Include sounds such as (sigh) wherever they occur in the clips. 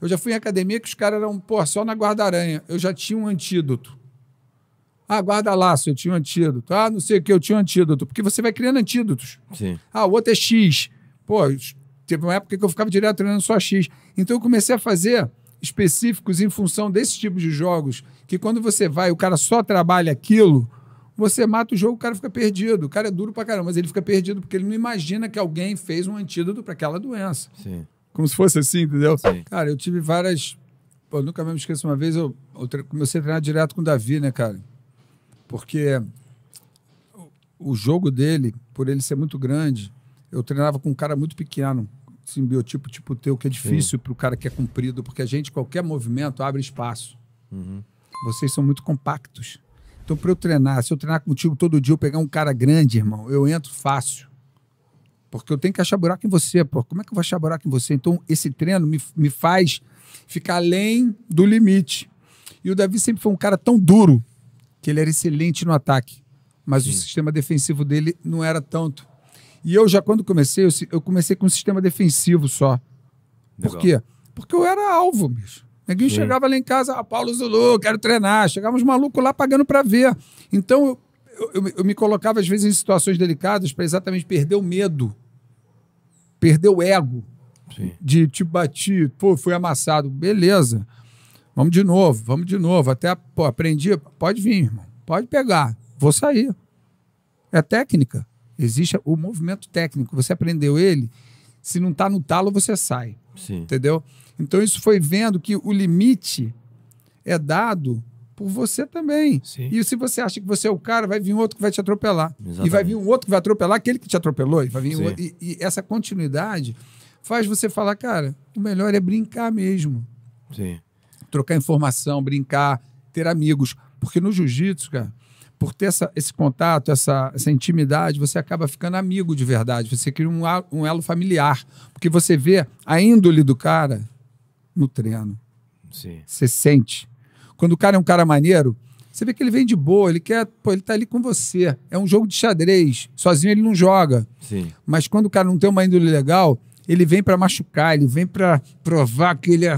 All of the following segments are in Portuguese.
Eu já fui em academia que os caras eram, pô, só na guarda-aranha. Eu já tinha um antídoto. Ah, guarda-laço, eu tinha um antídoto. Ah, não sei o que, eu tinha um antídoto. Porque você vai criando antídotos. Sim. Ah, o outro é X. Pô, teve uma época que eu ficava direto treinando só X. Então eu comecei a fazer específicos em função desse tipo de jogos, que quando você vai, o cara só trabalha aquilo, você mata o jogo, o cara fica perdido. O cara é duro pra caramba, mas ele fica perdido porque ele não imagina que alguém fez um antídoto para aquela doença. Sim como se fosse assim, entendeu? Sim. Cara, eu tive várias. Pô, nunca mais me esqueço uma vez, eu, eu tre... comecei a treinar direto com o Davi, né, cara? Porque o jogo dele, por ele ser muito grande, eu treinava com um cara muito pequeno, assim, biotipo tipo teu, que é difícil para o cara que é comprido, porque a gente, qualquer movimento, abre espaço. Uhum. Vocês são muito compactos. Então, para eu treinar, se eu treinar contigo todo dia, eu pegar um cara grande, irmão, eu entro fácil porque eu tenho que achar buraco em você, pô. Como é que eu vou achar buraco em você? Então, esse treino me, me faz ficar além do limite. E o Davi sempre foi um cara tão duro que ele era excelente no ataque, mas Sim. o sistema defensivo dele não era tanto. E eu já, quando comecei, eu, eu comecei com um sistema defensivo só. Legal. Por quê? Porque eu era alvo, bicho. Ninguém Sim. chegava lá em casa, ah, Paulo Zulu, quero treinar. Chegava os malucos lá pagando para ver. Então, eu, eu, eu, me colocava, às vezes, em situações delicadas para exatamente perder o medo, perder o ego. Sim. De te bati, pô, fui amassado. Beleza. Vamos de novo, vamos de novo. Até pô, aprendi. Pode vir, irmão. Pode pegar. Vou sair. É técnica. Existe o movimento técnico. Você aprendeu ele. Se não está no talo, você sai. Sim. Entendeu? Então, isso foi vendo que o limite é dado por você também. Sim. E se você acha que você é o cara, vai vir outro que vai te atropelar. Exatamente. E vai vir um outro que vai atropelar aquele que te atropelou. E, vai vir outro, e, e essa continuidade faz você falar, cara, o melhor é brincar mesmo. Sim. Trocar informação, brincar, ter amigos. Porque no jiu-jitsu, cara, por ter essa, esse contato, essa, essa intimidade, você acaba ficando amigo de verdade. Você cria um, um elo familiar. Porque você vê a índole do cara no treino. Sim. Você sente. Quando o cara é um cara maneiro, você vê que ele vem de boa, ele quer, pô, ele tá ali com você. É um jogo de xadrez. Sozinho ele não joga. Sim. Mas quando o cara não tem uma índole legal, ele vem para machucar, ele vem para provar que ele é,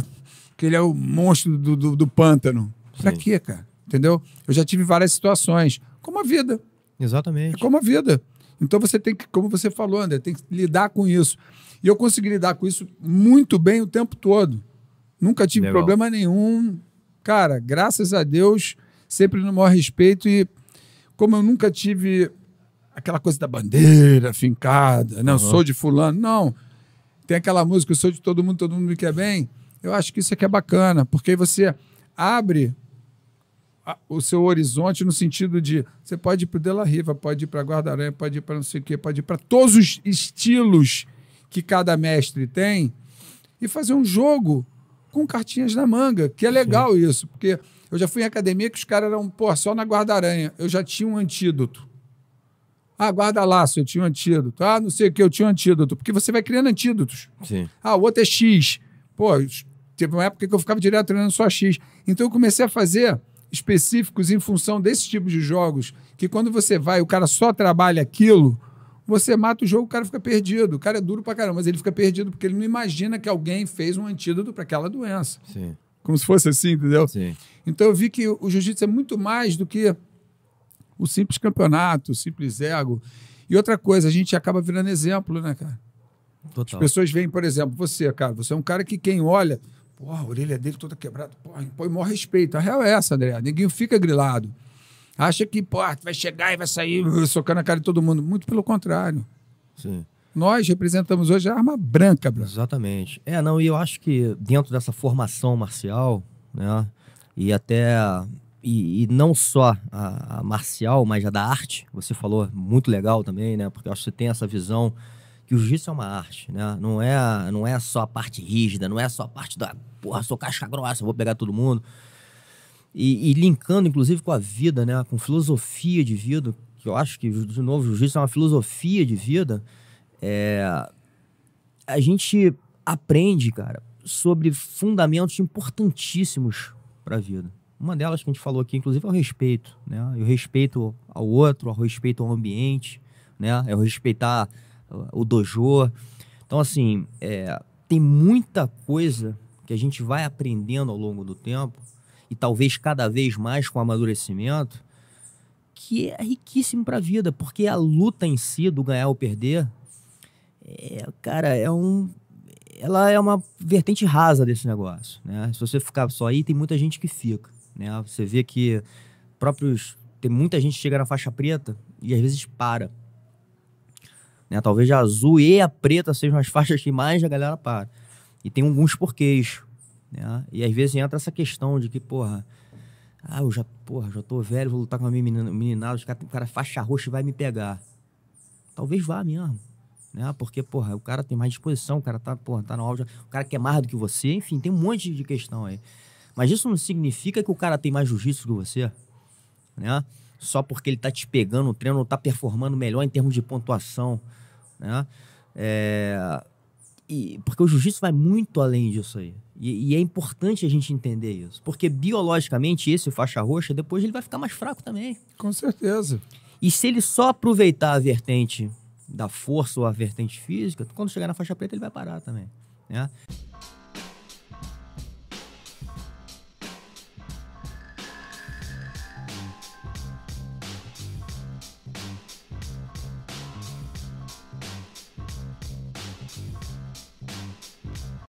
que ele é o monstro do, do, do pântano. Sim. Pra quê, cara? Entendeu? Eu já tive várias situações. Como a vida. Exatamente. É como a vida. Então você tem que, como você falou, André, tem que lidar com isso. E eu consegui lidar com isso muito bem o tempo todo. Nunca tive Legal. problema nenhum, cara, graças a Deus, sempre no maior respeito e como eu nunca tive aquela coisa da bandeira fincada, não, né, uhum. sou de fulano, não. Tem aquela música, eu sou de todo mundo, todo mundo me quer bem. Eu acho que isso aqui é bacana, porque você abre o seu horizonte no sentido de você pode ir para o Dela Riva, pode ir para Guarda-Aranha, pode ir para não sei o quê, pode ir para todos os estilos que cada mestre tem e fazer um jogo com cartinhas na manga, que é legal Sim. isso, porque eu já fui em academia que os caras eram, pô, só na guarda-aranha. Eu já tinha um antídoto. Ah, guarda-laço, eu tinha um antídoto. Ah, não sei o que, eu tinha um antídoto. Porque você vai criando antídotos. Sim. Ah, o outro é X. Pô, teve uma época que eu ficava direto treinando só X. Então eu comecei a fazer específicos em função desse tipo de jogos, que quando você vai, o cara só trabalha aquilo, você mata o jogo, o cara fica perdido. O cara é duro pra caramba, mas ele fica perdido porque ele não imagina que alguém fez um antídoto para aquela doença. Sim. Como se fosse assim, entendeu? Sim. Então eu vi que o jiu-jitsu é muito mais do que o simples campeonato, o simples ego. E outra coisa, a gente acaba virando exemplo, né, cara? Total. As pessoas veem, por exemplo, você, cara, você é um cara que quem olha, porra, a orelha dele toda quebrada, porra, põe maior respeito. A real é essa, André. Ninguém fica grilado acha que importa ah, vai chegar e vai sair socando a cara de todo mundo. Muito pelo contrário. Sim. Nós representamos hoje a arma branca, Bruno. Exatamente. É, não, e eu acho que dentro dessa formação marcial, né, e até. E, e não só a, a, marcial, mas a da arte, você falou muito legal também, né? Porque eu acho que você tem essa visão que o jiu-jitsu é uma arte, né? Não é, não é só a parte rígida, não é só a parte da porra, sou caixa grossa, vou pegar todo mundo e, e, linkando inclusive com a vida, né, com filosofia de vida, que eu acho que, de novo, o jiu-jitsu é uma filosofia de vida, é, a gente aprende, cara, sobre fundamentos importantíssimos para a vida. Uma delas que a gente falou aqui, inclusive, é o respeito, né? E o respeito ao outro, o respeito ao ambiente, né? É o respeitar o dojo. Então, assim, é, tem muita coisa que a gente vai aprendendo ao longo do tempo e talvez cada vez mais com amadurecimento, que é riquíssimo para a vida, porque a luta em si do ganhar ou perder, é, cara, é um, ela é uma vertente rasa desse negócio, né? Se você ficar só aí, tem muita gente que fica, né? Você vê que próprios tem muita gente que chega na faixa preta e às vezes para. Né? Talvez a azul e a preta sejam as (laughs) faixas que mais a galera para. E tem alguns porquês. Né? E às vezes entra essa questão de que, porra, ah, eu já, porra, já tô velho, vou lutar com a minha meninada, os cara, o cara faixa roxa vai me pegar. Talvez vá mesmo. Né? Porque, porra, o cara tem mais disposição, o cara tá, porra, tá no auge, o cara quer mais do que você, enfim, tem um monte de questão aí. Mas isso não significa que o cara tem mais jiu-jitsu que você, né? Só porque ele tá te pegando o treino, tá performando melhor em termos de pontuação, né? É... E, porque o jiu-jitsu vai muito além disso aí. E, e, é importante a gente entender isso. Porque biologicamente, esse faixa roxa, depois ele vai ficar mais fraco também. Com certeza. E se ele só aproveitar a vertente da força ou a vertente física, quando chegar na faixa preta, ele vai parar também. Né?